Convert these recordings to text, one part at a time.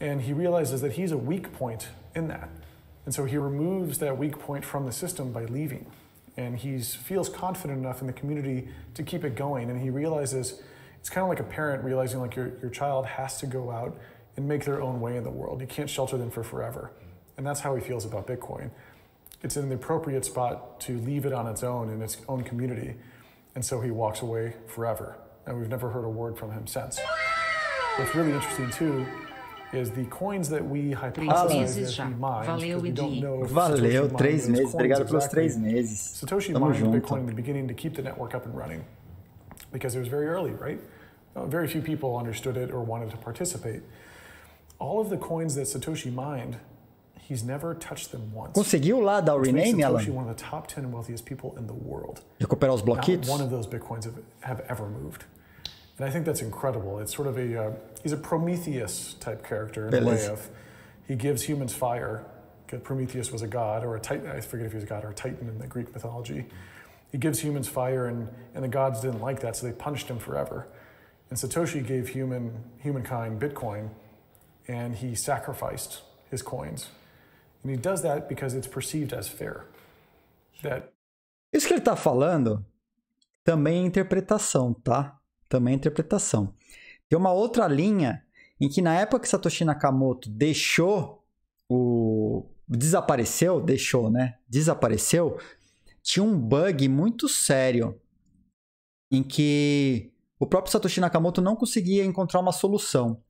And he realizes that he's a weak point in that. And so he removes that weak point from the system by leaving. And he feels confident enough in the community to keep it going. And he realizes it's kind of like a parent realizing like your, your child has to go out and make their own way in the world. You can't shelter them for forever. And that's how he feels about Bitcoin. It's in the appropriate spot to leave it on its own in its own community. And so he walks away forever. And we've never heard a word from him since. What's really interesting too is the coins that we hypothesize not know Valeu, três meses. Obrigado pelos três meses. Satoshi Tamo mined junto. Bitcoin in the beginning to keep the network up and running because it was very early, right? Uh, very few people understood it or wanted to participate. All of the coins that Satoshi mined, he's never touched them once. Conseguiu lá dar o rename, Alan? Recuperar os bloquitos? Not one of those bitcoins have, have ever moved. And I think that's incredible. It's sort of a, uh, he's a Prometheus type character in a way of, he gives humans fire. Prometheus was a god or a titan, I forget if he was a god or a titan in the Greek mythology. He gives humans fire and, and the gods didn't like that, so they punished him forever. And Satoshi gave human, humankind Bitcoin and he sacrificed his coins. And he does that because it's perceived as fair. That... Isso que ele está falando também é interpretação, tá? também a interpretação. Tem uma outra linha em que na época que Satoshi Nakamoto deixou o desapareceu, deixou, né? Desapareceu, tinha um bug muito sério em que o próprio Satoshi Nakamoto não conseguia encontrar uma solução.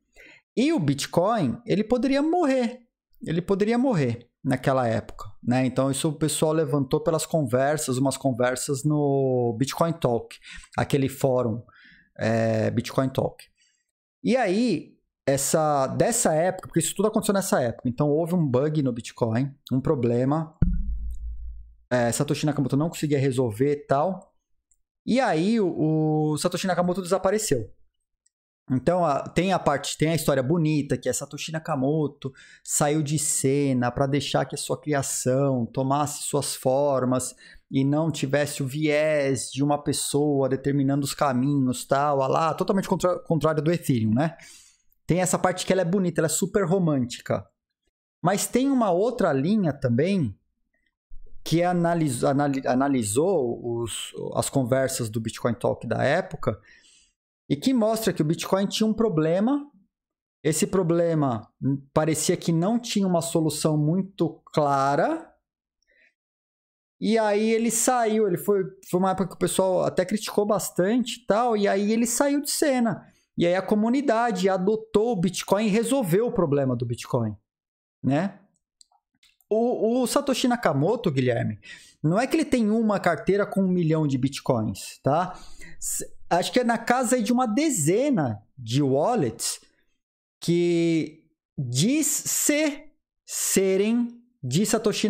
E o Bitcoin, ele poderia morrer. Ele poderia morrer naquela época, né? Então isso o pessoal levantou pelas conversas, umas conversas no Bitcoin Talk, aquele fórum é, Bitcoin Talk. E aí, essa dessa época, porque isso tudo aconteceu nessa época, então houve um bug no Bitcoin, um problema. É, Satoshi Nakamoto não conseguia resolver e tal. E aí o, o, Satoshi Nakamoto desapareceu. Então a, tem a parte, tem a história bonita que é Satoshi Nakamoto saiu de cena para deixar que a sua criação tomasse suas formas e não tivesse o viés de uma pessoa determinando os caminhos, tal, a lá, totalmente contra, contrário do Ethereum, né? Tem essa parte que ela é bonita, ela é super romântica. Mas tem uma outra linha também que analis, analisou os, as conversas do Bitcoin Talk da época e que mostra que o Bitcoin tinha um problema. Esse problema parecia que não tinha uma solução muito clara e aí ele saiu, ele foi, foi uma época que o pessoal até criticou bastante e tal, e aí ele saiu de cena. E aí a comunidade adotou o Bitcoin e resolveu o problema do Bitcoin, né? O, o Satoshi Nakamoto, Guilherme, não é que ele tem uma carteira com um milhão de bitcoins, tá? Acho que é na casa de uma dezena de wallets que diz ser serem de Satoshi